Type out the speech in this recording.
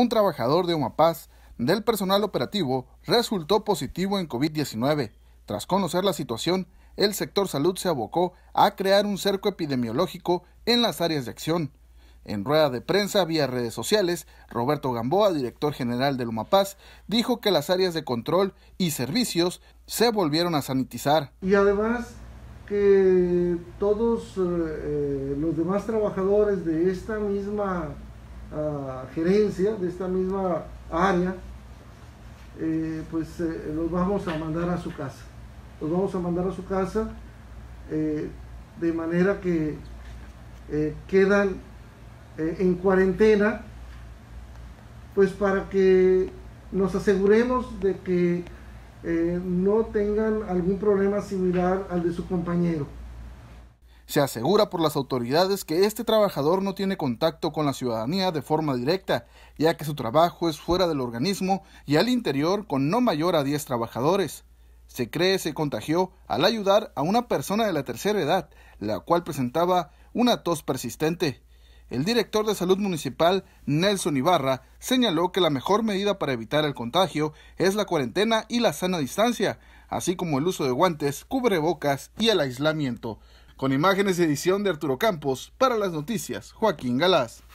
un trabajador de Humapaz del personal operativo resultó positivo en COVID-19. Tras conocer la situación, el sector salud se abocó a crear un cerco epidemiológico en las áreas de acción. En rueda de prensa vía redes sociales, Roberto Gamboa, director general del Humapaz, dijo que las áreas de control y servicios se volvieron a sanitizar. Y además que todos eh, eh, los demás trabajadores de esta misma gerencia de esta misma área, eh, pues eh, los vamos a mandar a su casa. Los vamos a mandar a su casa eh, de manera que quedan en cuarentena, pues para que nos aseguremos de que no tengan algún problema similar al de su compañero. Se asegura por las autoridades que este trabajador no tiene contacto con la ciudadanía de forma directa, ya que su trabajo es fuera del organismo y al interior con no mayor a 10 trabajadores. Se cree se contagió al ayudar a una persona de la tercera edad, la cual presentaba una tos persistente. El director de salud municipal, Nelson Ibarra, señaló que la mejor medida para evitar el contagio es la cuarentena y la sana distancia, así como el uso de guantes, cubrebocas y el aislamiento. Con imágenes de edición de Arturo Campos, para las noticias, Joaquín Galás.